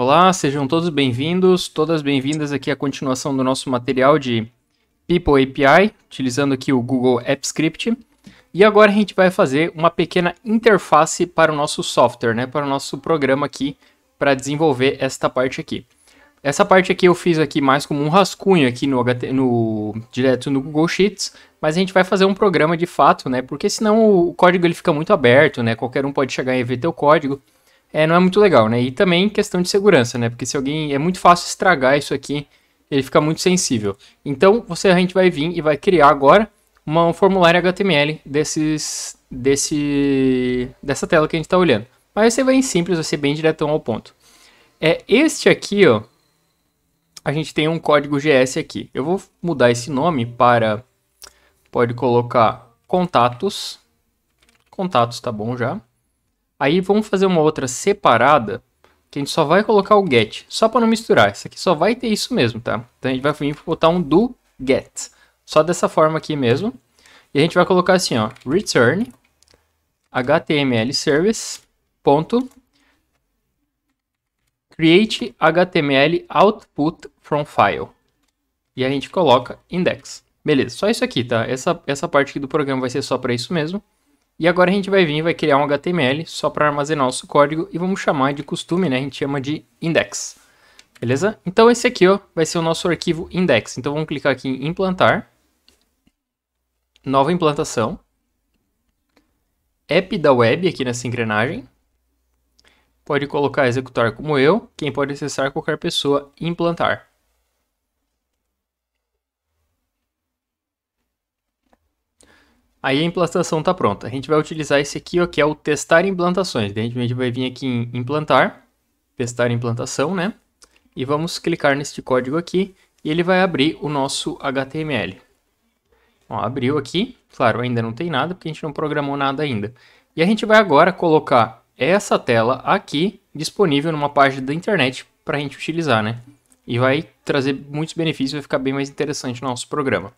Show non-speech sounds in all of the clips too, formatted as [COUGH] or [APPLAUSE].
Olá, sejam todos bem-vindos, todas bem-vindas aqui à continuação do nosso material de People API, utilizando aqui o Google App Script. E agora a gente vai fazer uma pequena interface para o nosso software, né, para o nosso programa aqui, para desenvolver esta parte aqui. Essa parte aqui eu fiz aqui mais como um rascunho aqui no, no direto no Google Sheets, mas a gente vai fazer um programa de fato, né, porque senão o código ele fica muito aberto, né, qualquer um pode chegar e ver teu código é, não é muito legal, né? E também questão de segurança, né? Porque se alguém. É muito fácil estragar isso aqui, ele fica muito sensível. Então, você, a gente vai vir e vai criar agora uma, um formulário HTML desses, desse, dessa tela que a gente está olhando. Mas você vai em simples, vai ser bem direto ao ponto. É este aqui, ó. A gente tem um código GS aqui. Eu vou mudar esse nome para. Pode colocar contatos. Contatos, tá bom já. Aí vamos fazer uma outra separada, que a gente só vai colocar o get, só para não misturar. Isso aqui só vai ter isso mesmo, tá? Então a gente vai vir botar um do get, só dessa forma aqui mesmo. E a gente vai colocar assim, ó, return html service ponto create html output from file. E a gente coloca index. Beleza, só isso aqui, tá? Essa, essa parte aqui do programa vai ser só para isso mesmo. E agora a gente vai vir vai criar um HTML só para armazenar nosso código e vamos chamar de costume, né? A gente chama de index. Beleza? Então esse aqui ó, vai ser o nosso arquivo index. Então vamos clicar aqui em implantar. Nova implantação. App da web aqui nessa engrenagem. Pode colocar executar como eu. Quem pode acessar qualquer pessoa implantar. Aí a implantação está pronta. A gente vai utilizar esse aqui, ó, que é o testar implantações. a gente vai vir aqui em implantar, testar implantação, né? E vamos clicar neste código aqui e ele vai abrir o nosso HTML. Ó, abriu aqui, claro, ainda não tem nada porque a gente não programou nada ainda. E a gente vai agora colocar essa tela aqui disponível numa página da internet para a gente utilizar, né? E vai trazer muitos benefícios, vai ficar bem mais interessante no nosso programa.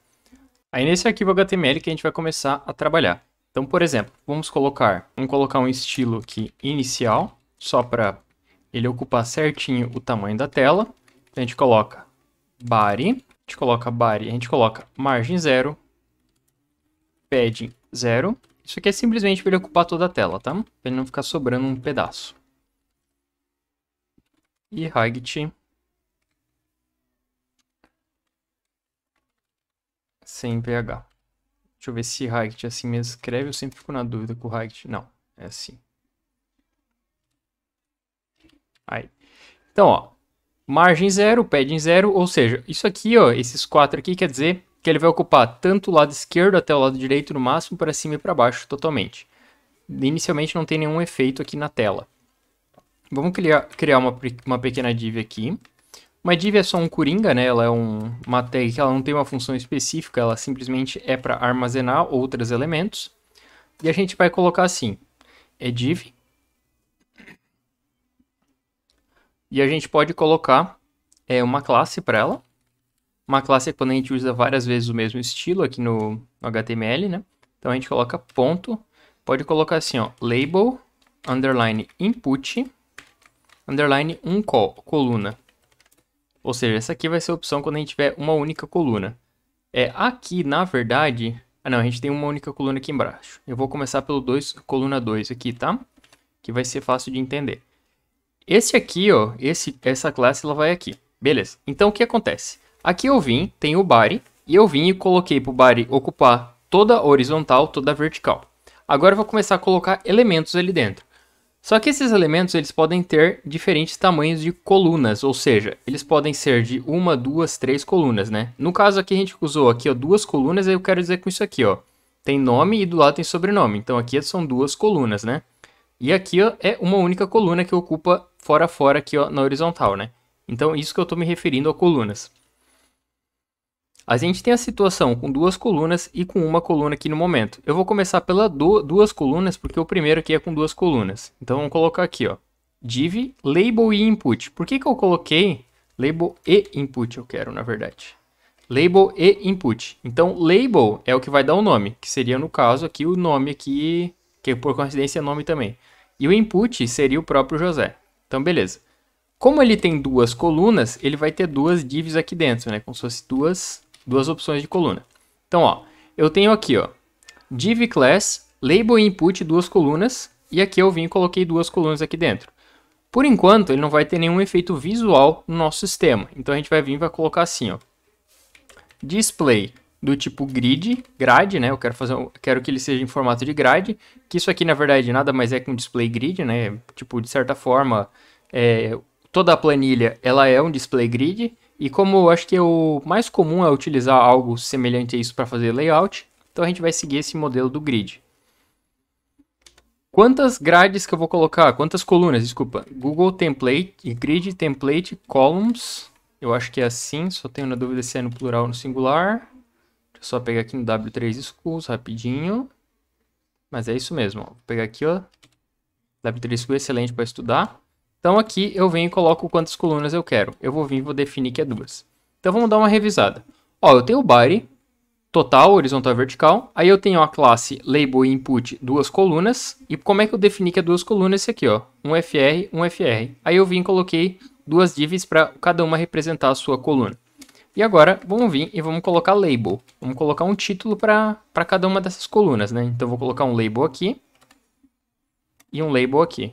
Aí nesse arquivo HTML que a gente vai começar a trabalhar. Então, por exemplo, vamos colocar, vamos colocar um estilo aqui inicial, só para ele ocupar certinho o tamanho da tela. Então, a gente coloca body, a gente coloca body, a gente coloca margem 0, padding 0. Isso aqui é simplesmente para ele ocupar toda a tela, tá? Para ele não ficar sobrando um pedaço. E height sem PH. Deixa eu ver se height é assim mesmo escreve, eu sempre fico na dúvida com o Não, é assim. Aí. Então, ó, margem zero, padding zero, ou seja, isso aqui, ó, esses quatro aqui, quer dizer que ele vai ocupar tanto o lado esquerdo até o lado direito no máximo, para cima e para baixo totalmente. Inicialmente não tem nenhum efeito aqui na tela. Vamos criar, criar uma, uma pequena div aqui, uma div é só um coringa, né? Ela é um, uma tag que ela não tem uma função específica, ela simplesmente é para armazenar outros elementos. E a gente vai colocar assim, é div. E a gente pode colocar é, uma classe para ela. Uma classe é quando a gente usa várias vezes o mesmo estilo aqui no, no HTML, né? Então a gente coloca ponto, pode colocar assim, ó, label, underline input, underline um col coluna. Ou seja, essa aqui vai ser a opção quando a gente tiver uma única coluna. É, aqui, na verdade... Ah, não, a gente tem uma única coluna aqui embaixo. Eu vou começar pelo 2, coluna 2 aqui, tá? Que vai ser fácil de entender. Esse aqui, ó, esse, essa classe, ela vai aqui. Beleza. Então, o que acontece? Aqui eu vim, tem o body, e eu vim e coloquei para o body ocupar toda horizontal, toda vertical. Agora eu vou começar a colocar elementos ali dentro. Só que esses elementos eles podem ter diferentes tamanhos de colunas, ou seja, eles podem ser de uma, duas, três colunas, né? No caso aqui a gente usou aqui ó, duas colunas e eu quero dizer com isso aqui, ó, tem nome e do lado tem sobrenome. Então aqui são duas colunas, né? E aqui ó, é uma única coluna que ocupa fora fora aqui ó, na horizontal, né? Então isso que eu estou me referindo a colunas. A gente tem a situação com duas colunas e com uma coluna aqui no momento. Eu vou começar pela duas colunas, porque o primeiro aqui é com duas colunas. Então vamos colocar aqui, ó, div, label e input. Por que, que eu coloquei label e input eu quero, na verdade? Label e input. Então label é o que vai dar o nome, que seria no caso aqui o nome aqui, que é, por coincidência é nome também. E o input seria o próprio José. Então beleza. Como ele tem duas colunas, ele vai ter duas divs aqui dentro, né? Como se duas duas opções de coluna. Então, ó, eu tenho aqui, ó, div class, label input duas colunas, e aqui eu vim e coloquei duas colunas aqui dentro. Por enquanto, ele não vai ter nenhum efeito visual no nosso sistema. Então, a gente vai vir e vai colocar assim, ó, display do tipo grid, grade, né? Eu quero fazer, eu quero que ele seja em formato de grade, que isso aqui na verdade nada mais é que um display grid, né? Tipo, de certa forma, é, toda a planilha ela é um display grid e como eu acho que é o mais comum é utilizar algo semelhante a isso para fazer layout, então a gente vai seguir esse modelo do grid. Quantas grades que eu vou colocar? Quantas colunas? Desculpa. Google Template, Grid Template Columns. Eu acho que é assim, só tenho na dúvida se é no plural ou no singular. Deixa eu só pegar aqui no W3 Schools rapidinho. Mas é isso mesmo. Vou pegar aqui, ó. W3 Schools é excelente para estudar. Então aqui eu venho e coloco quantas colunas eu quero. Eu vou vir e vou definir que é duas. Então vamos dar uma revisada. Ó, eu tenho o body, total, horizontal e vertical. Aí eu tenho a classe label input duas colunas. E como é que eu defini que é duas colunas? Esse aqui, ó. Um FR, um FR. Aí eu vim e coloquei duas divs para cada uma representar a sua coluna. E agora vamos vir e vamos colocar label. Vamos colocar um título para cada uma dessas colunas, né? Então vou colocar um label aqui e um label aqui.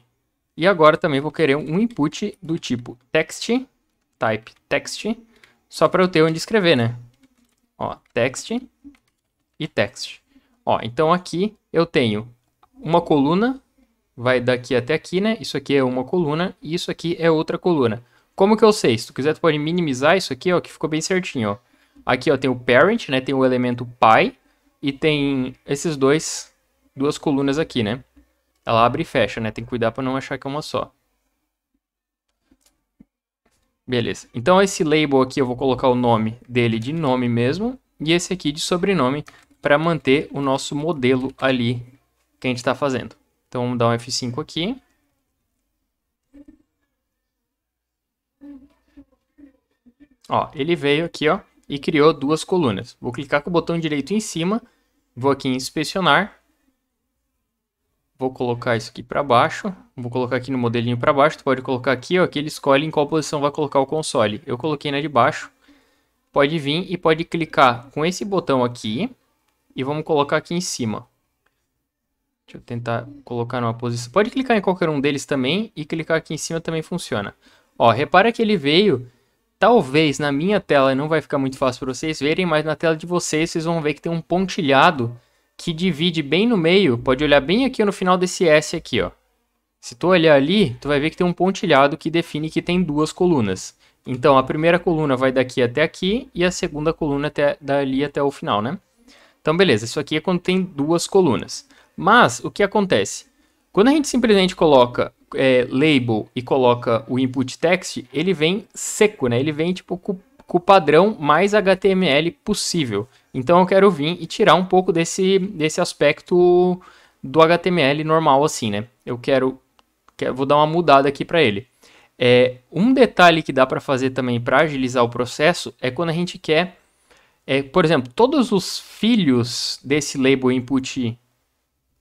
E agora também vou querer um input do tipo text, type text, só para eu ter onde escrever, né? Ó, text e text. Ó, então aqui eu tenho uma coluna, vai daqui até aqui, né? Isso aqui é uma coluna e isso aqui é outra coluna. Como que eu sei? Se tu quiser, tu pode minimizar isso aqui, ó, que ficou bem certinho, ó. Aqui, ó, tem o parent, né? Tem o elemento pai e tem esses dois, duas colunas aqui, né? Ela abre e fecha, né? Tem que cuidar para não achar que é uma só. Beleza. Então esse label aqui eu vou colocar o nome dele de nome mesmo e esse aqui de sobrenome para manter o nosso modelo ali que a gente está fazendo. Então vamos dar um F5 aqui. Ó, ele veio aqui, ó, e criou duas colunas. Vou clicar com o botão direito em cima, vou aqui em inspecionar Vou colocar isso aqui para baixo. Vou colocar aqui no modelinho para baixo. Tu pode colocar aqui, ó, que ele escolhe em qual posição vai colocar o console. Eu coloquei na de baixo. Pode vir e pode clicar com esse botão aqui. E vamos colocar aqui em cima. Deixa eu tentar colocar numa posição. Pode clicar em qualquer um deles também. E clicar aqui em cima também funciona. Ó, repara que ele veio Talvez na minha tela não vai ficar muito fácil para vocês verem, mas na tela de vocês vocês vão ver que tem um pontilhado que divide bem no meio, pode olhar bem aqui no final desse S aqui, ó. Se tu olhar ali, tu vai ver que tem um pontilhado que define que tem duas colunas. Então, a primeira coluna vai daqui até aqui e a segunda coluna até, dali até o final, né? Então, beleza, isso aqui é quando tem duas colunas. Mas, o que acontece? Quando a gente simplesmente coloca é, label e coloca o input text, ele vem seco, né? Ele vem, tipo, com, com o padrão mais HTML possível. Então eu quero vir e tirar um pouco desse, desse aspecto do HTML normal assim, né? Eu quero, quero vou dar uma mudada aqui para ele. É, um detalhe que dá para fazer também para agilizar o processo é quando a gente quer, é, por exemplo, todos os filhos desse label input,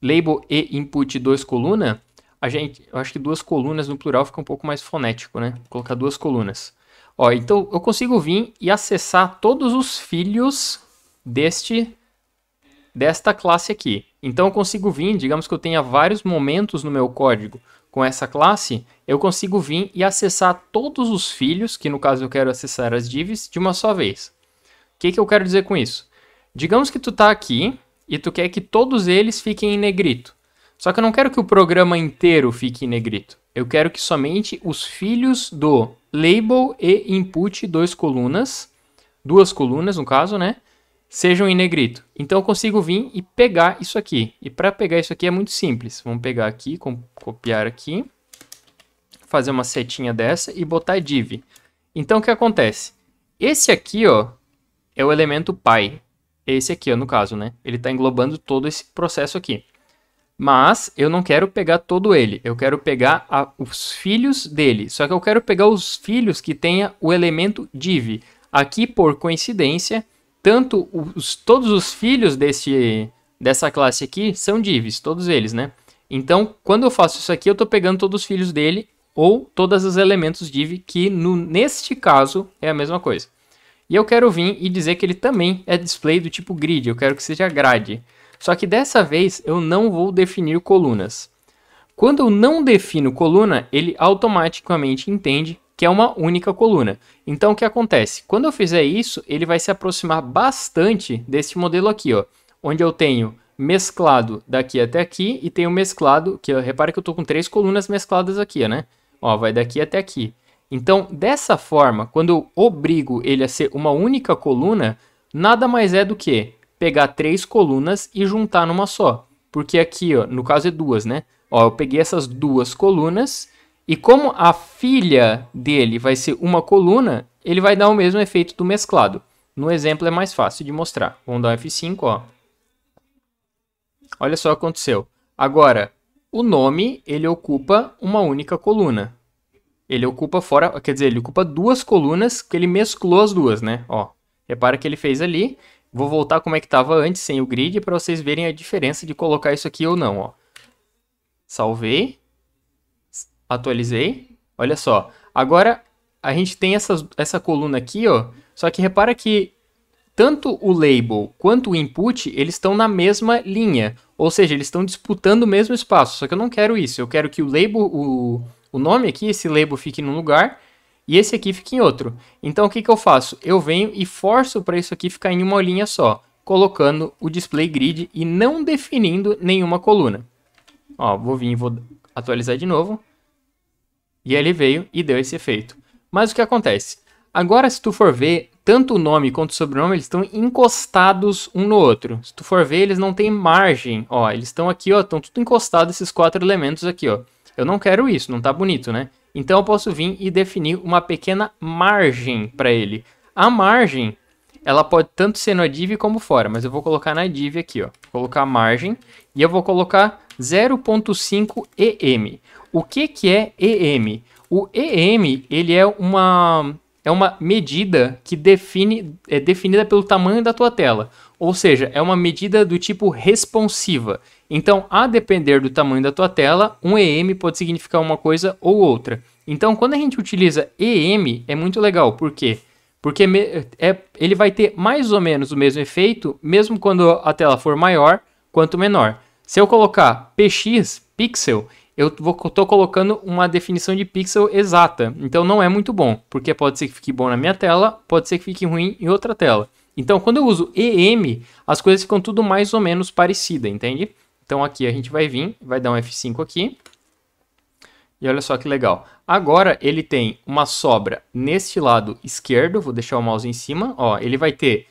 label e input dois coluna, a gente, eu acho que duas colunas no plural fica um pouco mais fonético, né? Vou colocar duas colunas. Ó, então eu consigo vir e acessar todos os filhos deste desta classe aqui. Então eu consigo vir, digamos que eu tenha vários momentos no meu código com essa classe, eu consigo vir e acessar todos os filhos, que no caso eu quero acessar as divs, de uma só vez. O que, que eu quero dizer com isso? Digamos que tu está aqui e tu quer que todos eles fiquem em negrito. Só que eu não quero que o programa inteiro fique em negrito. Eu quero que somente os filhos do label e input, dois colunas, duas colunas no caso, né? sejam em negrito. Então eu consigo vir e pegar isso aqui. E para pegar isso aqui é muito simples. Vamos pegar aqui, copiar aqui, fazer uma setinha dessa e botar div. Então o que acontece? Esse aqui, ó, é o elemento pai. Esse aqui, ó, no caso, né? Ele está englobando todo esse processo aqui. Mas eu não quero pegar todo ele, eu quero pegar a, os filhos dele. Só que eu quero pegar os filhos que tenha o elemento div. Aqui, por coincidência, tanto os, todos os filhos desse, dessa classe aqui são divs, todos eles, né? Então, quando eu faço isso aqui, eu estou pegando todos os filhos dele ou todos os elementos div, que no, neste caso é a mesma coisa. E eu quero vir e dizer que ele também é display do tipo grid, eu quero que seja grade. Só que dessa vez eu não vou definir colunas. Quando eu não defino coluna, ele automaticamente entende que é uma única coluna. Então o que acontece? Quando eu fizer isso, ele vai se aproximar bastante desse modelo aqui, ó, onde eu tenho mesclado daqui até aqui e tenho mesclado, que repare que eu estou com três colunas mescladas aqui, né? Ó, vai daqui até aqui. Então, dessa forma, quando eu obrigo ele a ser uma única coluna, nada mais é do que pegar três colunas e juntar numa só. Porque aqui, ó, no caso é duas, né? Ó, eu peguei essas duas colunas e como a filha dele vai ser uma coluna, ele vai dar o mesmo efeito do mesclado. No exemplo é mais fácil de mostrar. Vamos dar um F5, ó. Olha só o que aconteceu. Agora, o nome, ele ocupa uma única coluna. Ele ocupa fora, quer dizer, ele ocupa duas colunas, que ele mesclou as duas, né? Ó, repara que ele fez ali. Vou voltar como é que estava antes, sem o grid, para vocês verem a diferença de colocar isso aqui ou não, ó. Salvei. Atualizei. Olha só. Agora a gente tem essa, essa coluna aqui, ó. Só que repara que tanto o label quanto o input, eles estão na mesma linha. Ou seja, eles estão disputando o mesmo espaço. Só que eu não quero isso. Eu quero que o label, o, o nome aqui, esse label fique num lugar e esse aqui fique em outro. Então o que, que eu faço? Eu venho e forço para isso aqui ficar em uma linha só, colocando o display grid e não definindo nenhuma coluna. Ó, vou vir e vou atualizar de novo. E ele veio e deu esse efeito. Mas o que acontece? Agora, se tu for ver, tanto o nome quanto o sobrenome, eles estão encostados um no outro. Se tu for ver, eles não têm margem. Ó, eles estão aqui, ó, estão tudo encostados esses quatro elementos aqui, ó. Eu não quero isso, não tá bonito, né? Então eu posso vir e definir uma pequena margem para ele. A margem, ela pode tanto ser na div como fora, mas eu vou colocar na div aqui, ó. Vou colocar margem e eu vou colocar 0.5 em. O que, que é EM? O EM ele é uma, é uma medida que define, é definida pelo tamanho da tua tela, ou seja, é uma medida do tipo responsiva. Então, a depender do tamanho da tua tela, um EM pode significar uma coisa ou outra. Então, quando a gente utiliza EM, é muito legal, por quê? Porque é, ele vai ter mais ou menos o mesmo efeito, mesmo quando a tela for maior quanto menor. Se eu colocar PX, pixel, eu estou colocando uma definição de pixel exata. Então não é muito bom, porque pode ser que fique bom na minha tela, pode ser que fique ruim em outra tela. Então quando eu uso EM, as coisas ficam tudo mais ou menos parecida, entende? Então aqui a gente vai vir, vai dar um F5 aqui. E olha só que legal. Agora ele tem uma sobra neste lado esquerdo, vou deixar o mouse em cima, ó, ele vai ter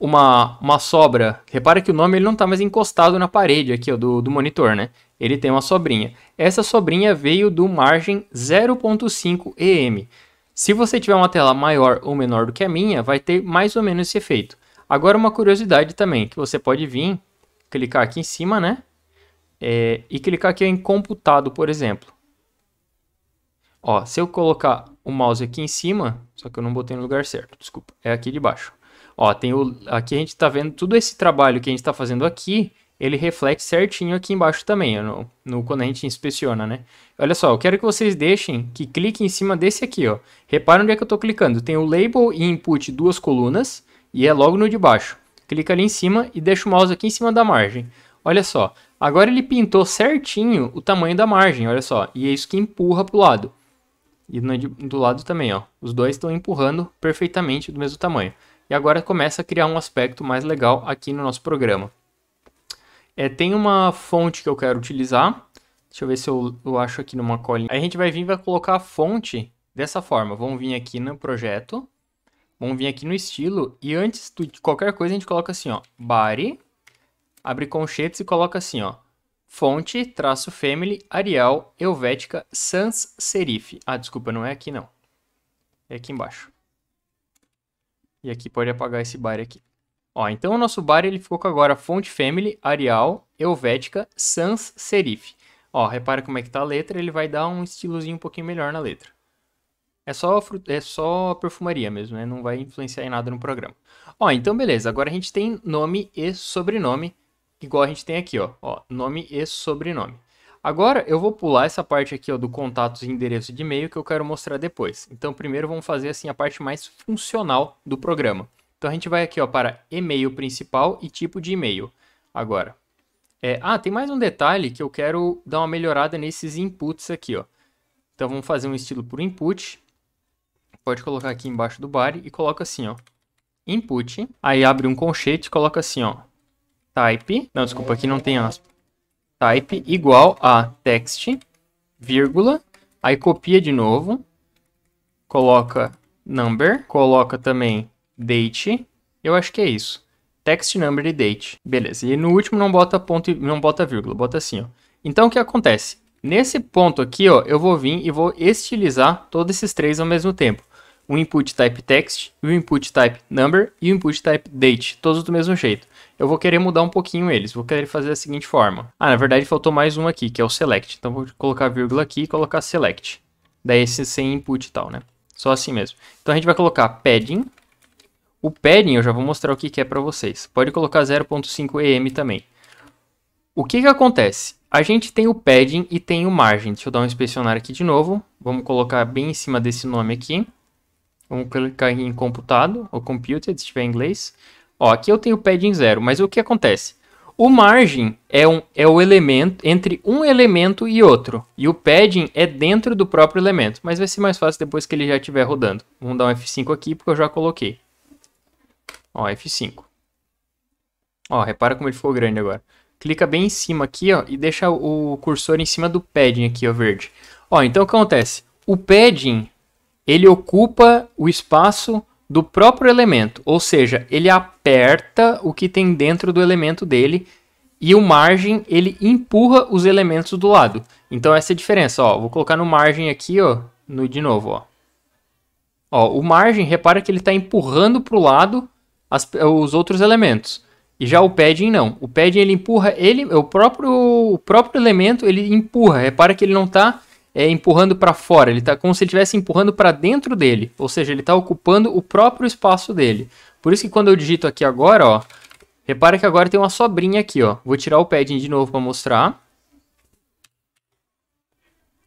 uma, uma sobra. Repara que o nome ele não está mais encostado na parede aqui ó, do, do monitor, né? Ele tem uma sobrinha. Essa sobrinha veio do margem 0.5 EM. Se você tiver uma tela maior ou menor do que a minha, vai ter mais ou menos esse efeito. Agora uma curiosidade também, que você pode vir, clicar aqui em cima, né? É, e clicar aqui em computado, por exemplo. Ó, se eu colocar o mouse aqui em cima, só que eu não botei no lugar certo, desculpa, é aqui de baixo. Ó, tem o, aqui a gente está vendo todo esse trabalho que a gente está fazendo aqui, ele reflete certinho aqui embaixo também, no, no, quando a gente inspeciona, né? Olha só, eu quero que vocês deixem que clique em cima desse aqui, ó. Repara onde é que eu estou clicando. Tem o label e input duas colunas e é logo no de baixo. Clica ali em cima e deixa o mouse aqui em cima da margem. Olha só, agora ele pintou certinho o tamanho da margem, olha só. E é isso que empurra para o lado. E no, do lado também, ó. Os dois estão empurrando perfeitamente do mesmo tamanho e agora começa a criar um aspecto mais legal aqui no nosso programa. É, tem uma fonte que eu quero utilizar, deixa eu ver se eu, eu acho aqui numa colinha. Aí a gente vai vir e vai colocar a fonte dessa forma, vamos vir aqui no projeto, vamos vir aqui no estilo, e antes de qualquer coisa a gente coloca assim, ó, body, abre conchetes e coloca assim, ó, fonte, traço family, Arial, Helvética, Sans Serif. Ah, desculpa, não é aqui não. É aqui embaixo. E aqui pode apagar esse bar aqui. Ó, então o nosso bar ele ficou com agora font family, Arial, Helvética, Sans Serif. Ó, repara como é que tá a letra, ele vai dar um estilozinho um pouquinho melhor na letra. É só, é só perfumaria mesmo, né? Não vai influenciar em nada no programa. Ó, então beleza. Agora a gente tem nome e sobrenome, igual a gente tem aqui, ó. ó nome e sobrenome. Agora eu vou pular essa parte aqui ó, do contatos e endereço de e-mail que eu quero mostrar depois. Então primeiro vamos fazer assim a parte mais funcional do programa. Então a gente vai aqui ó, para e-mail principal e tipo de e-mail. Agora. É... ah, tem mais um detalhe que eu quero dar uma melhorada nesses inputs aqui. Ó. Então vamos fazer um estilo por input. Pode colocar aqui embaixo do bar e coloca assim, ó. Input. Aí abre um conchete e coloca assim, ó. Type. Não, desculpa, aqui não tem aspas type igual a text, vírgula, aí copia de novo, coloca number, coloca também date, eu acho que é isso. Text, number e date. Beleza, e no último não bota ponto, não bota vírgula, bota assim, ó. Então o que acontece? Nesse ponto aqui, ó, eu vou vir e vou estilizar todos esses três ao mesmo tempo. O input type text, o input type number e o input type date, todos do mesmo jeito eu vou querer mudar um pouquinho eles. Vou querer fazer da seguinte forma. Ah, na verdade faltou mais um aqui, que é o select. Então vou colocar vírgula aqui e colocar select. Daí esse sem input e tal, né? Só assim mesmo. Então a gente vai colocar padding. O padding eu já vou mostrar o que, que é para vocês. Pode colocar 0.5 em também. O que que acontece? A gente tem o padding e tem o margem. Deixa eu dar um inspecionar aqui de novo. Vamos colocar bem em cima desse nome aqui. Vamos clicar em computado ou computed, se tiver em inglês. Ó, aqui eu tenho o padding zero, mas o que acontece? O margem é, um, é o elemento entre um elemento e outro. E o padding é dentro do próprio elemento. Mas vai ser mais fácil depois que ele já estiver rodando. Vamos dar um F5 aqui porque eu já coloquei. Ó, F5. Ó, repara como ele ficou grande agora. Clica bem em cima aqui, ó, e deixa o cursor em cima do padding aqui, ó, verde. Ó, então o que acontece? O padding, ele ocupa o espaço do próprio elemento, ou seja, ele aperta o que tem dentro do elemento dele e o margem ele empurra os elementos do lado. Então essa é a diferença, ó, vou colocar no margem aqui, ó, no de novo, ó. Ó, o margem, repara que ele está empurrando para o lado as, os outros elementos. E já o padding não. O padding ele empurra ele, o próprio, o próprio elemento ele empurra. Repara que ele não está é, empurrando para fora, ele está como se ele estivesse empurrando para dentro dele, ou seja, ele está ocupando o próprio espaço dele. Por isso que quando eu digito aqui agora, ó, repara que agora tem uma sobrinha aqui, ó. Vou tirar o padding de novo para mostrar.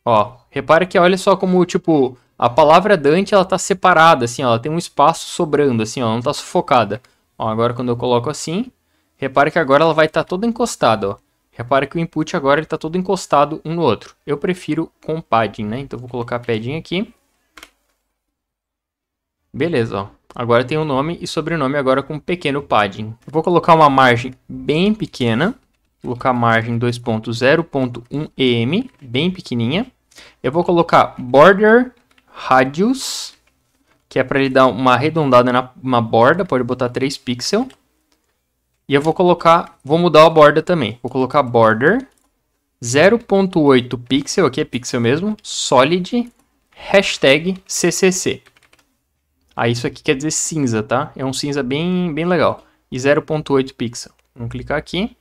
Ó, repara que olha só como tipo a palavra Dante ela tá separada assim, ó, ela tem um espaço sobrando assim, ó, não tá sufocada. Ó, agora quando eu coloco assim, repara que agora ela vai estar tá toda encostada, ó. Repara que o input agora está todo encostado um no outro. Eu prefiro com padding, né? Então vou colocar padding aqui. Beleza, ó. Agora tem o um nome e sobrenome agora com um pequeno padding. Eu vou colocar uma margem bem pequena. Vou colocar margem 2.0.1 em, bem pequenininha. Eu vou colocar border radius, que é para ele dar uma arredondada na uma borda, pode botar 3 pixels. E eu vou colocar, vou mudar a borda também. Vou colocar border 0.8 pixel, aqui é pixel mesmo, solid, hashtag CCC. Aí ah, isso aqui quer dizer cinza, tá? É um cinza bem, bem legal. E 0.8 pixel. Vamos clicar aqui.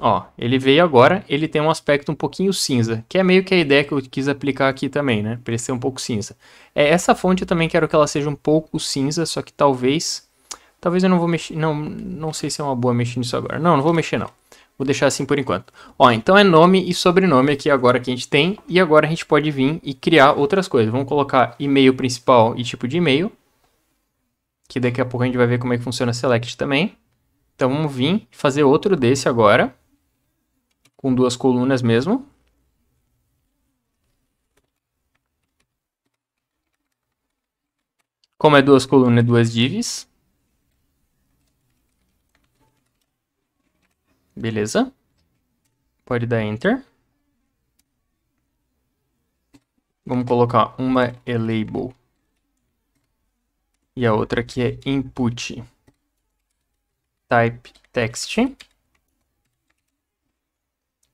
Ó, ele veio agora, ele tem um aspecto um pouquinho cinza, que é meio que a ideia que eu quis aplicar aqui também, né? Para ele ser um pouco cinza. É, essa fonte eu também quero que ela seja um pouco cinza, só que talvez Talvez eu não vou mexer, não, não sei se é uma boa mexer nisso agora. Não, não vou mexer não. Vou deixar assim por enquanto. Ó, então é nome e sobrenome aqui agora que a gente tem. E agora a gente pode vir e criar outras coisas. Vamos colocar e-mail principal e tipo de e-mail. Que daqui a pouco a gente vai ver como é que funciona select também. Então vamos vir fazer outro desse agora. Com duas colunas mesmo. Como é duas colunas, duas divs. Beleza. Pode dar Enter. Vamos colocar uma é label. E a outra aqui é input. Type text.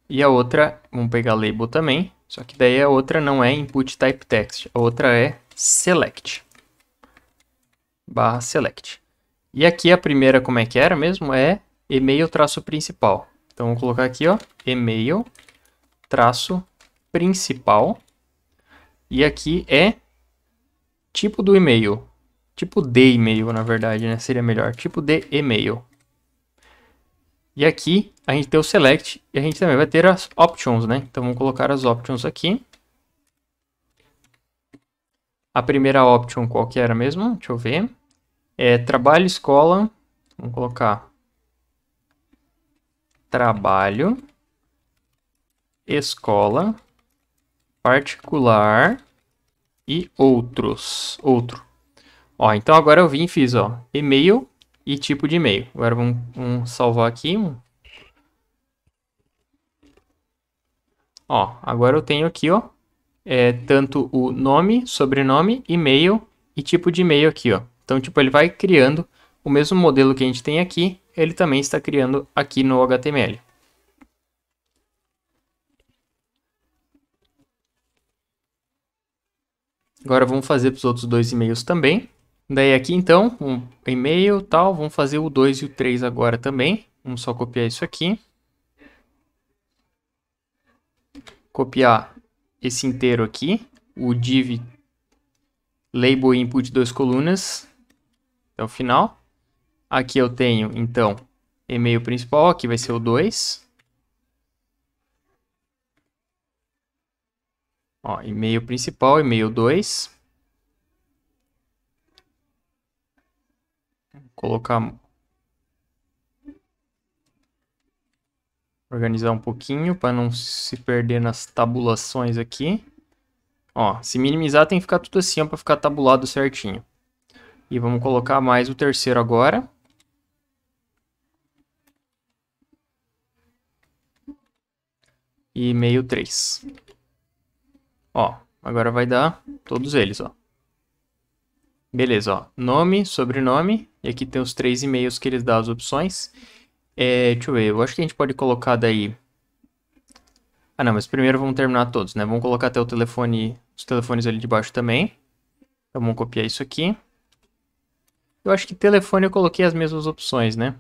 E a outra, vamos pegar label também. Só que daí a outra não é input type text. A outra é select. Barra select. E aqui a primeira, como é que era mesmo? É e-mail traço principal. Então, vou colocar aqui, ó, e-mail traço principal. E aqui é tipo do e-mail. Tipo de e-mail, na verdade, né? Seria melhor. Tipo de e-mail. E aqui a gente tem o select e a gente também vai ter as options, né? Então, vamos colocar as options aqui. A primeira option qual que era mesmo? Deixa eu ver. É trabalho, escola. Vamos colocar trabalho, escola, particular e outros, outro. Ó, então agora eu vim e fiz, ó, e-mail e tipo de e-mail. Agora vamos, vamos salvar aqui. Ó, agora eu tenho aqui, ó, é, tanto o nome, sobrenome, e-mail e tipo de e-mail aqui, ó. Então, tipo, ele vai criando o mesmo modelo que a gente tem aqui, ele também está criando aqui no HTML. Agora vamos fazer para os outros dois e-mails também. Daí aqui então, um e-mail tal, vamos fazer o 2 e o 3 agora também. Vamos só copiar isso aqui. Copiar esse inteiro aqui, o div label input duas colunas, até o final. Aqui eu tenho, então, e-mail principal, aqui vai ser o 2. Ó, e-mail principal, e-mail 2. colocar organizar um pouquinho para não se perder nas tabulações aqui. Ó, se minimizar tem que ficar tudo assim, para ficar tabulado certinho. E vamos colocar mais o terceiro agora. e meio 3. Ó, agora vai dar todos eles, ó. Beleza, ó. Nome, sobrenome. E aqui tem os três e-mails que eles dão as opções. É, deixa eu ver, eu acho que a gente pode colocar daí... Ah, não, mas primeiro vamos terminar todos, né? Vamos colocar até o telefone, os telefones ali de baixo também. Então vamos copiar isso aqui. Eu acho que telefone eu coloquei as mesmas opções, né?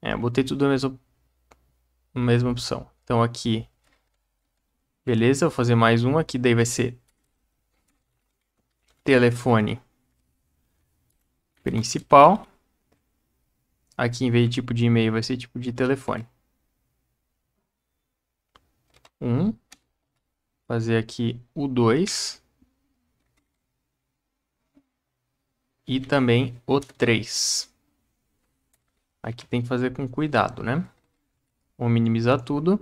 É, botei tudo na mesma, mesma opção. Então aqui. Beleza, vou fazer mais um aqui, daí vai ser telefone principal. Aqui em vez de tipo de e-mail vai ser tipo de telefone. Um. Fazer aqui o dois E também o três Aqui tem que fazer com cuidado, né? Vou minimizar tudo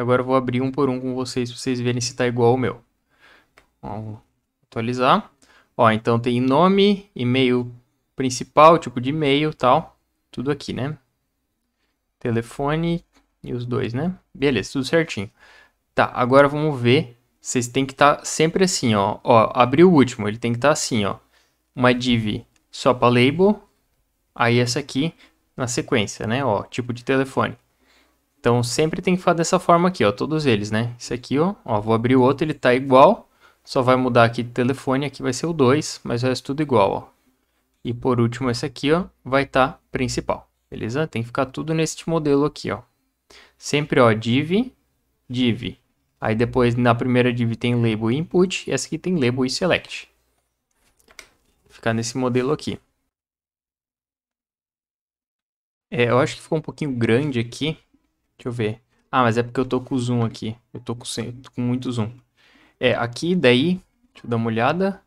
agora eu vou abrir um por um com vocês, para vocês verem se está igual o meu. Vamos atualizar. Ó, então tem nome, e-mail principal, tipo de e-mail tal. Tudo aqui, né? Telefone e os dois, né? Beleza, tudo certinho. Tá, agora vamos ver. Vocês têm que estar tá sempre assim, ó. Ó, abrir o último, ele tem que estar tá assim, ó. Uma div só para label. Aí essa aqui na sequência, né? Ó, tipo de telefone. Então sempre tem que fazer dessa forma aqui, ó, todos eles, né? Esse aqui, ó, ó, vou abrir o outro, ele tá igual, só vai mudar aqui de telefone, aqui vai ser o 2, mas o resto tudo igual, ó. E por último esse aqui, ó, vai estar tá principal, beleza? Tem que ficar tudo neste modelo aqui, ó. Sempre, ó, div, div. Aí depois na primeira div tem label e input, e essa aqui tem label e select. Ficar nesse modelo aqui. É, eu acho que ficou um pouquinho grande aqui, Deixa eu ver. Ah, mas é porque eu tô com zoom aqui. Eu tô com, tô com muito zoom. É, aqui, daí, deixa eu dar uma olhada.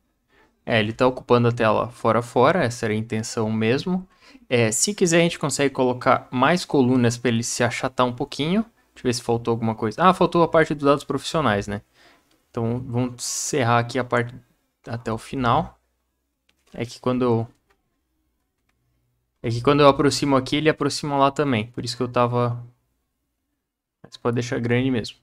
É, ele está ocupando a tela fora fora, essa era a intenção mesmo. É, se quiser, a gente consegue colocar mais colunas para ele se achatar um pouquinho. Deixa eu ver se faltou alguma coisa. Ah, faltou a parte dos dados profissionais, né? Então, vamos encerrar aqui a parte até o final. É que quando eu... É que quando eu aproximo aqui, ele aproxima lá também. Por isso que eu tava você pode deixar grande mesmo.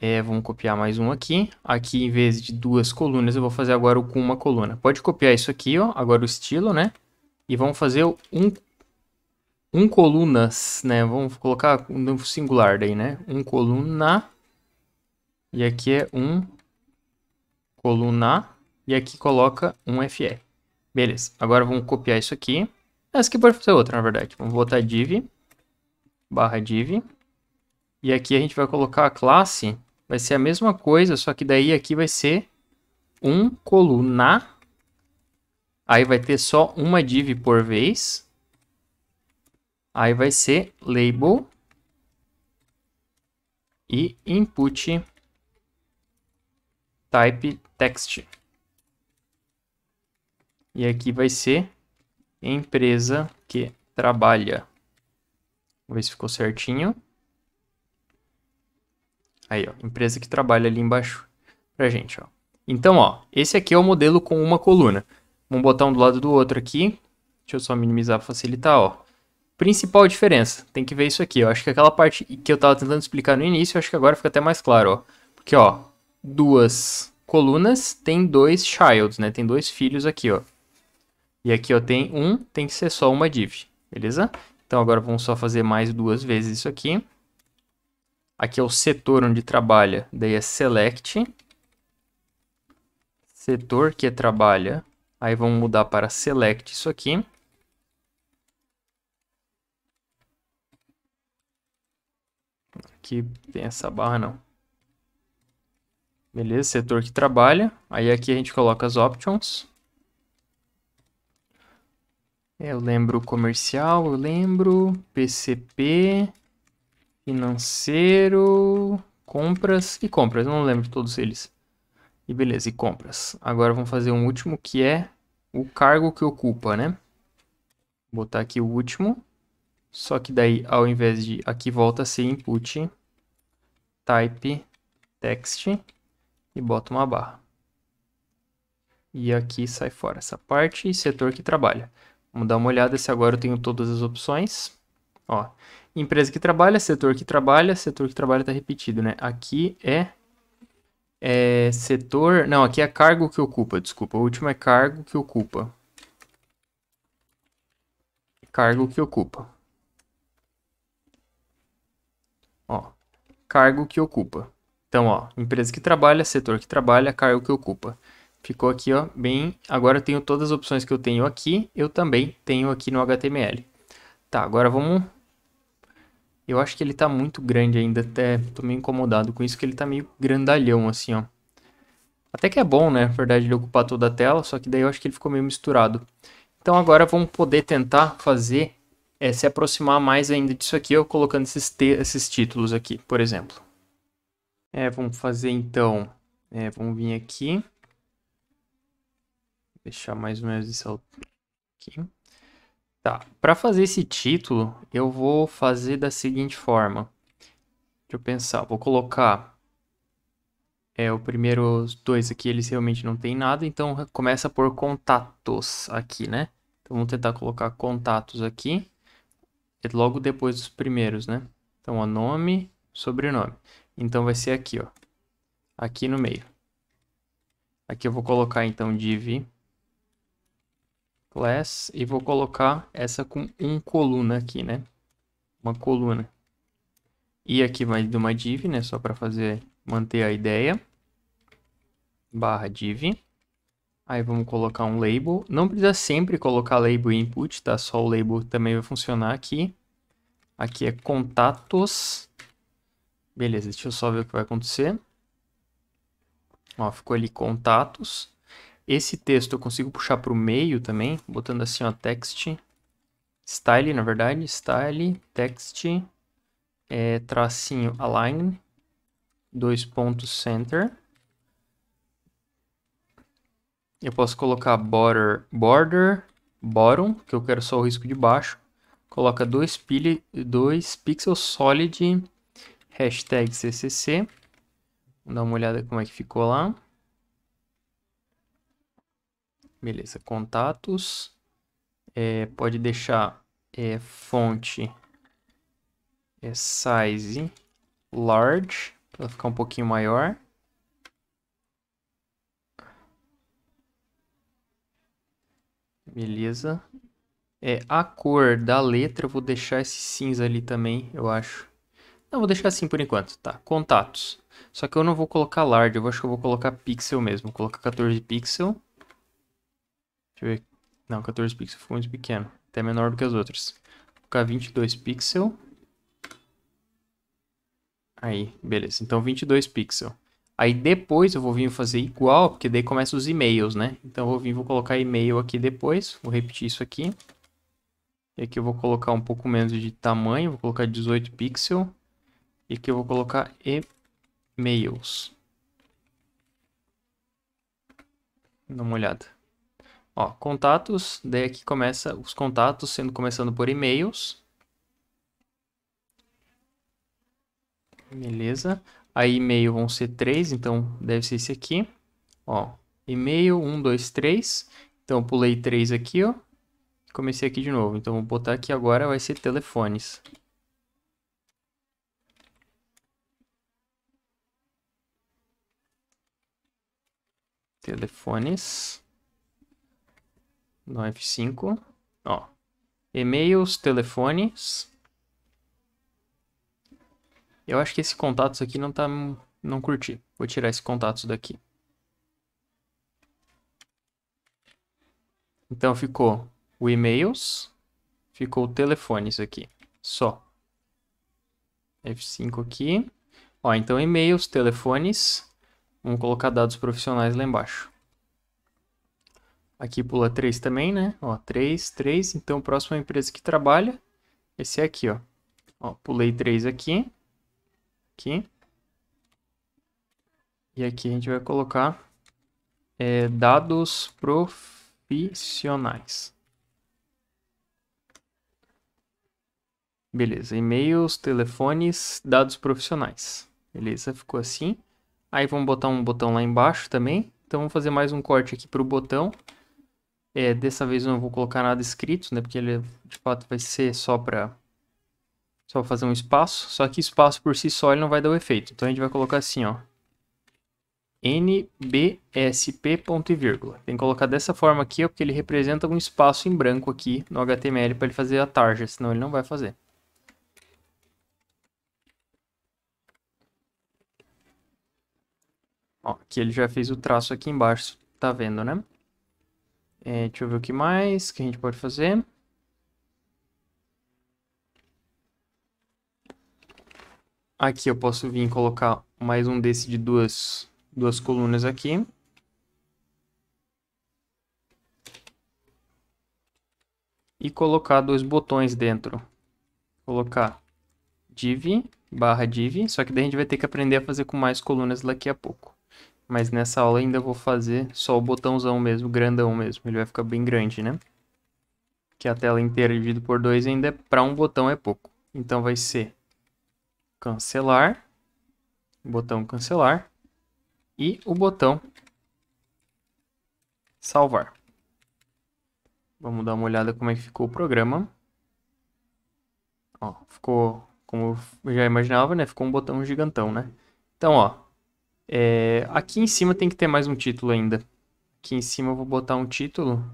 É, vamos copiar mais um aqui. Aqui, em vez de duas colunas, eu vou fazer agora o com uma coluna. Pode copiar isso aqui, ó. Agora o estilo, né? E vamos fazer um, um colunas, né? Vamos colocar no um singular daí, né? Um coluna. E aqui é um coluna. E aqui coloca um FE. Beleza. Agora vamos copiar isso aqui. Essa aqui pode fazer outra, na verdade. Vamos botar div. Barra div. E aqui a gente vai colocar a classe, vai ser a mesma coisa, só que daí aqui vai ser um coluna. Aí vai ter só uma div por vez. Aí vai ser label e input type text. E aqui vai ser empresa que trabalha. Vamos ver se ficou certinho. Aí, ó, empresa que trabalha ali embaixo pra gente, ó. Então, ó, esse aqui é o modelo com uma coluna. Vamos botar um do lado do outro aqui. Deixa eu só minimizar para facilitar, ó. Principal diferença, tem que ver isso aqui, ó. Acho que aquela parte que eu tava tentando explicar no início, acho que agora fica até mais claro, ó. Porque, ó, duas colunas tem dois childs, né? Tem dois filhos aqui, ó. E aqui, ó, tem um, tem que ser só uma div, beleza? Então, agora vamos só fazer mais duas vezes isso aqui. Aqui é o setor onde trabalha, daí é select. Setor que trabalha, aí vamos mudar para select isso aqui. Aqui tem essa barra não. Beleza, setor que trabalha. Aí aqui a gente coloca as options. Eu lembro comercial, eu lembro PCP, Financeiro, compras e compras. Eu não lembro de todos eles. E beleza, e compras. Agora vamos fazer um último que é o cargo que ocupa, né? Vou botar aqui o último. Só que daí, ao invés de aqui, volta a ser input, type, text e bota uma barra. E aqui sai fora essa parte e setor que trabalha. Vamos dar uma olhada se agora eu tenho todas as opções. Ó, Empresa que trabalha, setor que trabalha, setor que trabalha está repetido, né? Aqui é, é setor. Não, aqui é cargo que ocupa, desculpa. O último é cargo que ocupa. Cargo que ocupa. Ó, cargo que ocupa. Então, ó, empresa que trabalha, setor que trabalha, cargo que ocupa. Ficou aqui, ó, bem... Agora eu tenho todas as opções que eu tenho aqui, eu também tenho aqui no HTML. Tá, agora vamos eu acho que ele tá muito grande ainda, até tô meio incomodado com isso, que ele tá meio grandalhão, assim, ó. Até que é bom, né, na verdade, ele ocupar toda a tela, só que daí eu acho que ele ficou meio misturado. Então agora vamos poder tentar fazer, é, se aproximar mais ainda disso aqui, eu colocando esses, esses títulos aqui, por exemplo. É, vamos fazer então, é, vamos vir aqui. Deixar mais ou menos isso aqui. Tá, para fazer esse título, eu vou fazer da seguinte forma. Deixa eu pensar, vou colocar é, o primeiro dois aqui, eles realmente não tem nada, então começa por contatos aqui, né? Então vamos tentar colocar contatos aqui, logo depois dos primeiros, né? Então, ó, nome, sobrenome. Então vai ser aqui, ó, aqui no meio. Aqui eu vou colocar então div class e vou colocar essa com um coluna aqui, né? Uma coluna. E aqui vai de uma div, né? Só para fazer manter a ideia. Barra div. Aí vamos colocar um label. Não precisa sempre colocar label input, tá? Só o label também vai funcionar aqui. Aqui é contatos. Beleza, deixa eu só ver o que vai acontecer. Ó, ficou ali contatos. Esse texto eu consigo puxar para o meio também, botando assim, ó, text, style, na verdade, style, text, é, tracinho, align, dois pontos, center. Eu posso colocar border, border, bottom, que eu quero só o risco de baixo. Coloca dois, pili, dois pixels solid, hashtag ccc. Vamos dar uma olhada como é que ficou lá. Beleza, contatos. É, pode deixar é, fonte é, size large, para ficar um pouquinho maior. Beleza. É, a cor da letra, eu vou deixar esse cinza ali também, eu acho. Não, vou deixar assim por enquanto, tá? Contatos. Só que eu não vou colocar large, eu acho que eu vou colocar pixel mesmo. Vou colocar 14 pixel. Deixa eu ver. Não, 14 pixels ficou muito pequeno. Até menor do que as outras. Vou colocar 22 pixels. Aí, beleza. Então, 22 pixels. Aí depois eu vou vir fazer igual, porque daí começa os e-mails, né? Então eu vou vir, vou colocar e-mail aqui depois, vou repetir isso aqui. E aqui eu vou colocar um pouco menos de tamanho, vou colocar 18 pixels. E aqui eu vou colocar e-mails. Dá uma olhada. Ó, contatos, daí aqui começa os contatos sendo começando por e-mails. Beleza. Aí e-mail vão ser três, então deve ser esse aqui. Ó, e-mail, um, dois, três. Então pulei três aqui, ó. Comecei aqui de novo. Então vou botar aqui agora, vai ser telefones. Telefones no F5. Ó, e-mails, telefones. Eu acho que esse contatos aqui não tá... não curti. Vou tirar esse contatos daqui. Então ficou o e-mails, ficou o telefones aqui, só. F5 aqui. Ó, então e-mails, telefones, vamos colocar dados profissionais lá embaixo. Aqui pula 3 também, né? Ó, 3, 3. Então, a próxima empresa que trabalha, esse é aqui, ó. Ó, pulei 3 aqui. Aqui. E aqui a gente vai colocar é, dados profissionais. Beleza, e-mails, telefones, dados profissionais. Beleza, ficou assim. Aí vamos botar um botão lá embaixo também. Então vamos fazer mais um corte aqui para o botão. É, dessa vez eu não vou colocar nada escrito, né? Porque ele de fato vai ser só para só fazer um espaço. Só que espaço por si só ele não vai dar o efeito. Então a gente vai colocar assim, ó. NBSP ponto e vírgula. Tem que colocar dessa forma aqui, porque ele representa um espaço em branco aqui no HTML para ele fazer a tarja, senão ele não vai fazer. Ó, aqui ele já fez o traço aqui embaixo, tá vendo, né? É, deixa eu ver o que mais que a gente pode fazer. Aqui eu posso vir colocar mais um desse de duas, duas colunas aqui. E colocar dois botões dentro. Colocar div barra div, só que daí a gente vai ter que aprender a fazer com mais colunas daqui a pouco. Mas nessa aula ainda vou fazer só o botãozão mesmo, grandão mesmo. Ele vai ficar bem grande, né? Que a tela inteira dividida por dois ainda é para um botão é pouco. Então vai ser cancelar, botão cancelar e o botão salvar. Vamos dar uma olhada como é que ficou o programa. Ó, ficou como eu já imaginava, né? Ficou um botão gigantão, né? Então, ó, é, aqui em cima tem que ter mais um título ainda. Aqui em cima eu vou botar um título.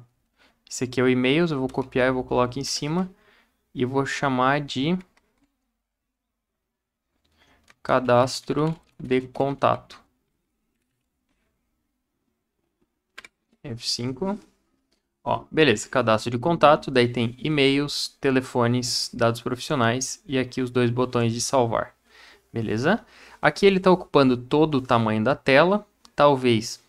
Esse aqui é o e-mails, eu vou copiar e vou colocar aqui em cima. E vou chamar de cadastro de contato. F5. Ó, beleza, cadastro de contato, daí tem e-mails, telefones, dados profissionais e aqui os dois botões de salvar. Beleza? Aqui ele está ocupando todo o tamanho da tela, talvez.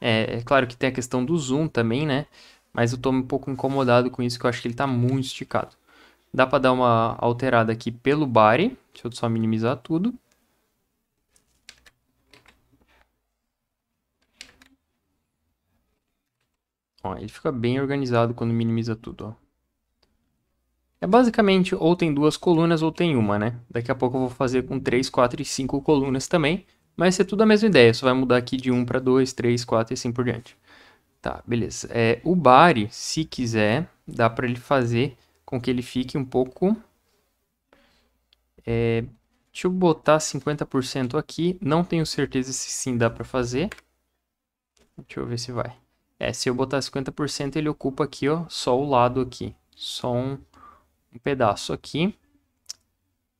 É, é, claro que tem a questão do zoom também, né? Mas eu estou um pouco incomodado com isso, que eu acho que ele está muito esticado. Dá para dar uma alterada aqui pelo body. Deixa eu só minimizar tudo. Ó, ele fica bem organizado quando minimiza tudo, ó. É basicamente ou tem duas colunas ou tem uma, né? Daqui a pouco eu vou fazer com 3, 4 e 5 colunas também, mas é tudo a mesma ideia, só vai mudar aqui de 1 para 2, 3, 4 e assim por diante. Tá, beleza. É, o body, se quiser, dá para ele fazer com que ele fique um pouco... É, deixa eu botar 50% aqui. Não tenho certeza se sim dá para fazer. Deixa eu ver se vai. É, se eu botar 50%, ele ocupa aqui, ó, só o lado aqui. Só um um pedaço aqui.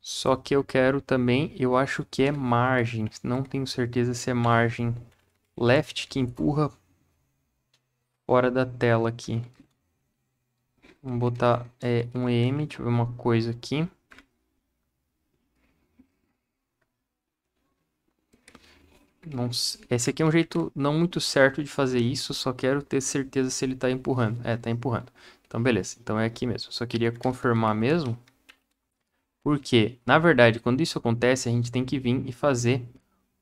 Só que eu quero também, eu acho que é margem, não tenho certeza se é margem left que empurra fora da tela aqui. Vamos botar é, um EM, deixa eu ver uma coisa aqui. Não, esse aqui é um jeito não muito certo de fazer isso, só quero ter certeza se ele está empurrando. É, está empurrando. Então, beleza. Então, é aqui mesmo. Eu só queria confirmar mesmo. Porque, na verdade, quando isso acontece, a gente tem que vir e fazer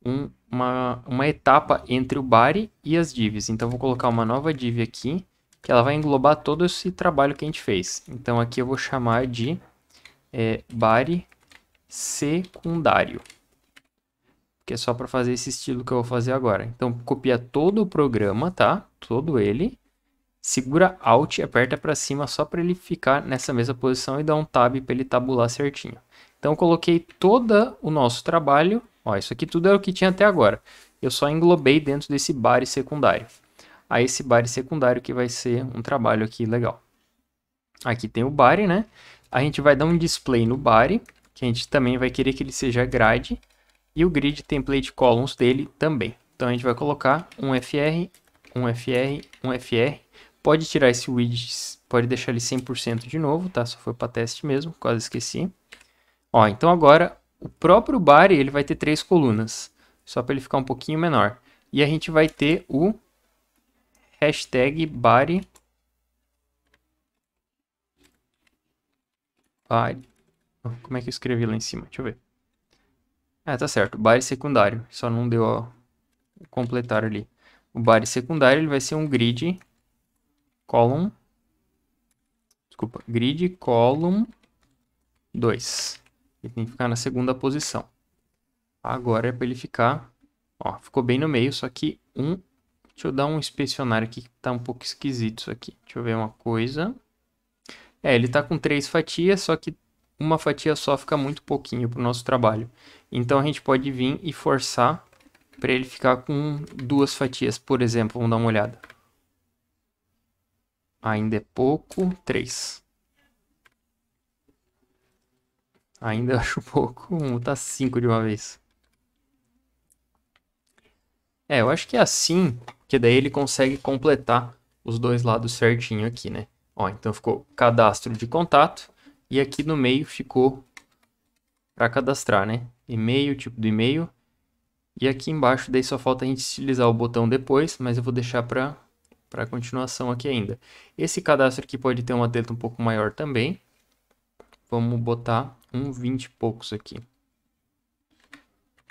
um, uma, uma etapa entre o body e as divs. Então, vou colocar uma nova div aqui, que ela vai englobar todo esse trabalho que a gente fez. Então, aqui eu vou chamar de é, body secundário. Que é só para fazer esse estilo que eu vou fazer agora. Então, copia todo o programa, tá? Todo ele segura Alt e aperta para cima só para ele ficar nessa mesma posição e dá um Tab para ele tabular certinho. Então eu coloquei todo o nosso trabalho, ó, isso aqui tudo é o que tinha até agora. Eu só englobei dentro desse bar secundário. A esse bar secundário que vai ser um trabalho aqui legal. Aqui tem o bar, né? A gente vai dar um display no bar, que a gente também vai querer que ele seja grade. E o grid template columns dele também. Então a gente vai colocar um FR, um FR, um FR Pode tirar esse widgets, pode deixar ele 100% de novo, tá? Só foi para teste mesmo, quase esqueci. Ó, então agora o próprio bar ele vai ter três colunas, só para ele ficar um pouquinho menor. E a gente vai ter o hashtag body, body. Como é que eu escrevi lá em cima? Deixa eu ver. Ah, tá certo. Body secundário. Só não deu ó, completar ali. O body secundário ele vai ser um grid column, desculpa, grid column 2. Ele tem que ficar na segunda posição. Agora é para ele ficar, ó, ficou bem no meio, só que um, deixa eu dar um inspecionário aqui que tá um pouco esquisito isso aqui. Deixa eu ver uma coisa. É, ele tá com três fatias, só que uma fatia só fica muito pouquinho para o nosso trabalho. Então a gente pode vir e forçar para ele ficar com duas fatias, por exemplo. Vamos dar uma olhada. Ainda é pouco. 3. Ainda [LAUGHS] acho pouco. 1 um, tá 5 de uma vez. É, eu acho que é assim que daí ele consegue completar os dois lados certinho aqui, né? Ó, então ficou cadastro de contato e aqui no meio ficou para cadastrar, né? E-mail, tipo do e-mail. E aqui embaixo daí só falta a gente estilizar o botão depois, mas eu vou deixar para para a continuação aqui ainda. Esse cadastro aqui pode ter uma delta um pouco maior também. Vamos botar um 20 e poucos aqui.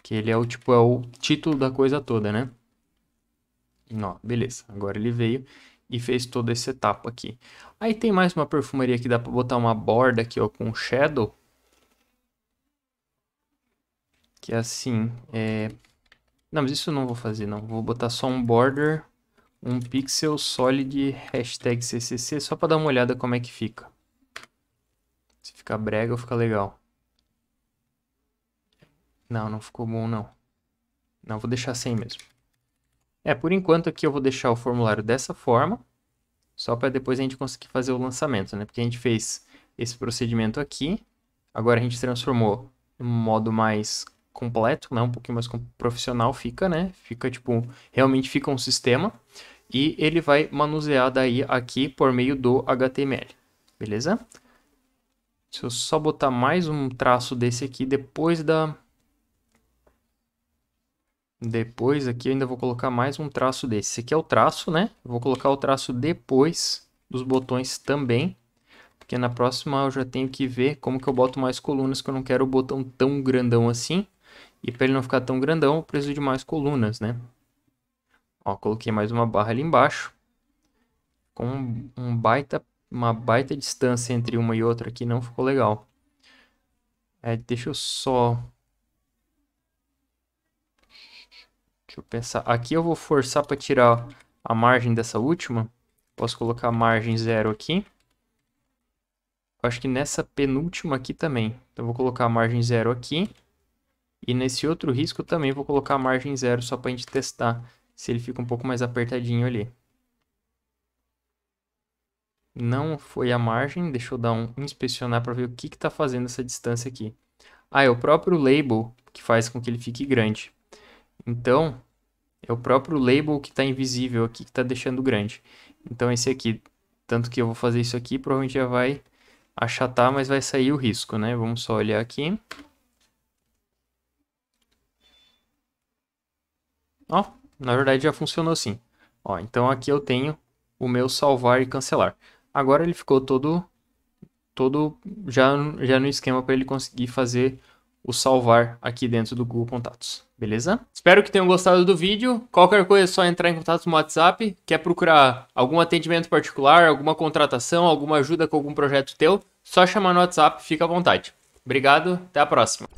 Que ele é o tipo é o título da coisa toda, né? Ó, beleza. Agora ele veio e fez toda essa etapa aqui. Aí tem mais uma perfumaria que dá para botar uma borda aqui, ó, com shadow. Que é assim, é... Não, mas isso eu não vou fazer, não. Vou botar só um border um pixel solid hashtag ccc só para dar uma olhada como é que fica. Se ficar brega ou ficar legal. Não, não ficou bom não. Não, vou deixar sem assim mesmo. É, por enquanto aqui eu vou deixar o formulário dessa forma, só para depois a gente conseguir fazer o lançamento, né? Porque a gente fez esse procedimento aqui, agora a gente transformou em um modo mais completo, né? Um pouquinho mais profissional fica, né? Fica, tipo, realmente fica um sistema. E ele vai manusear daí aqui por meio do HTML, beleza? Se eu só botar mais um traço desse aqui depois da... Depois aqui eu ainda vou colocar mais um traço desse. Esse aqui é o traço, né? Eu vou colocar o traço depois dos botões também. Porque na próxima eu já tenho que ver como que eu boto mais colunas, que eu não quero o botão tão grandão assim. E para ele não ficar tão grandão, eu preciso de mais colunas, né? Ó, coloquei mais uma barra ali embaixo. Com um, baita, uma baita distância entre uma e outra aqui, não ficou legal. É, deixa eu só... Deixa eu pensar. Aqui eu vou forçar para tirar a margem dessa última. Posso colocar a margem zero aqui. acho que nessa penúltima aqui também. Então, eu vou colocar a margem zero aqui. E nesse outro risco também vou colocar a margem zero só para a gente testar se ele fica um pouco mais apertadinho ali. Não foi a margem, deixa eu dar um inspecionar para ver o que está fazendo essa distância aqui. Ah, é o próprio label que faz com que ele fique grande. Então, é o próprio label que está invisível aqui que está deixando grande. Então, esse aqui, tanto que eu vou fazer isso aqui, provavelmente já vai achatar, mas vai sair o risco, né? Vamos só olhar aqui. Ó, na verdade já funcionou assim. Ó, então aqui eu tenho o meu salvar e cancelar. Agora ele ficou todo todo já, já no esquema para ele conseguir fazer o salvar aqui dentro do Google Contatos, beleza? Espero que tenham gostado do vídeo. Qualquer coisa é só entrar em contato no WhatsApp. Quer procurar algum atendimento particular, alguma contratação, alguma ajuda com algum projeto teu? Só chamar no WhatsApp, fica à vontade. Obrigado, até a próxima.